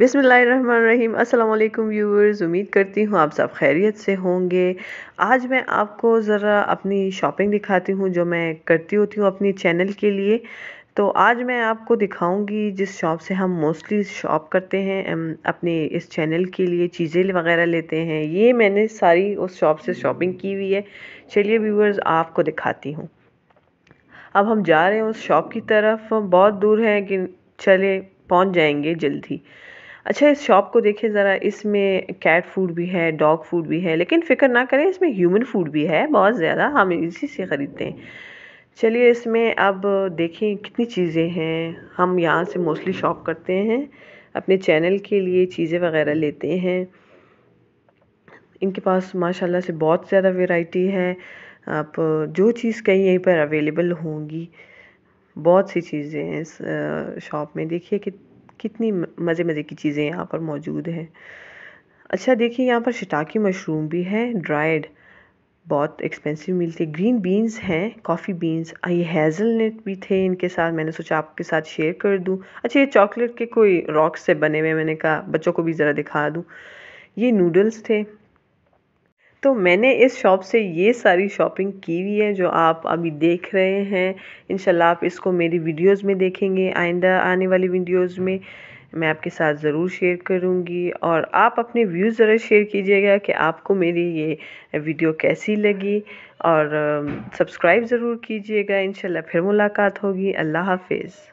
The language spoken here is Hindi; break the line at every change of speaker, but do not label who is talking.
बिसमीम् अल्लाम व्यूवर्स उम्मीद करती हूँ आप सब खैरियत से होंगे आज मैं आपको ज़रा अपनी शॉपिंग दिखाती हूँ जो मैं करती होती हूँ अपनी चैनल के लिए तो आज मैं आपको दिखाऊंगी जिस शॉप से हम मोस्टली शॉप करते हैं अपने इस चैनल के लिए चीज़ें वगैरह लेते हैं ये मैंने सारी उस शॉप से शॉपिंग की हुई है चलिए व्यूवर्स आपको दिखाती हूँ अब हम जा रहे हैं उस शॉप की तरफ बहुत दूर है कि चले पहुँच जाएंगे जल्द ही अच्छा इस शॉप को देखिए ज़रा इसमें कैट फूड भी है डॉग फूड भी है लेकिन फ़िक्र ना करें इसमें ह्यूमन फूड भी है बहुत ज़्यादा हम इसी से ख़रीदते हैं चलिए इसमें अब देखें कितनी चीज़ें हैं हम यहाँ से मोस्टली शॉप करते हैं अपने चैनल के लिए चीज़ें वगैरह लेते हैं इनके पास माशाल्लाह से बहुत ज़्यादा वैरायटी है आप जो चीज़ कहीं यहीं पर अवेलेबल होंगी बहुत सी चीज़ें हैं इस शॉप में देखिए कि कितनी मज़े मज़े की चीज़ें यहाँ पर मौजूद हैं अच्छा देखिए यहाँ पर शिटाकी मशरूम भी है ड्राइड बहुत एक्सपेंसिव मिलती है ग्रीन बीन्स हैं कॉफ़ी बीन्स ये हेज़ल नट भी थे इनके साथ मैंने सोचा आपके साथ शेयर कर दूँ अच्छा ये चॉकलेट के कोई रॉक से बने हुए मैंने कहा बच्चों को भी ज़रा दिखा दूँ ये नूडल्स थे तो मैंने इस शॉप से ये सारी शॉपिंग की हुई है जो आप अभी देख रहे हैं इन आप इसको मेरी वीडियोस में देखेंगे आइंदा आने वाली वीडियोस में मैं आपके साथ ज़रूर शेयर करूँगी और आप अपने व्यूज़ ज़रा शेयर कीजिएगा कि आपको मेरी ये वीडियो कैसी लगी और सब्सक्राइब ज़रूर कीजिएगा इन फिर मुलाकात होगी अल्लाह हाफिज़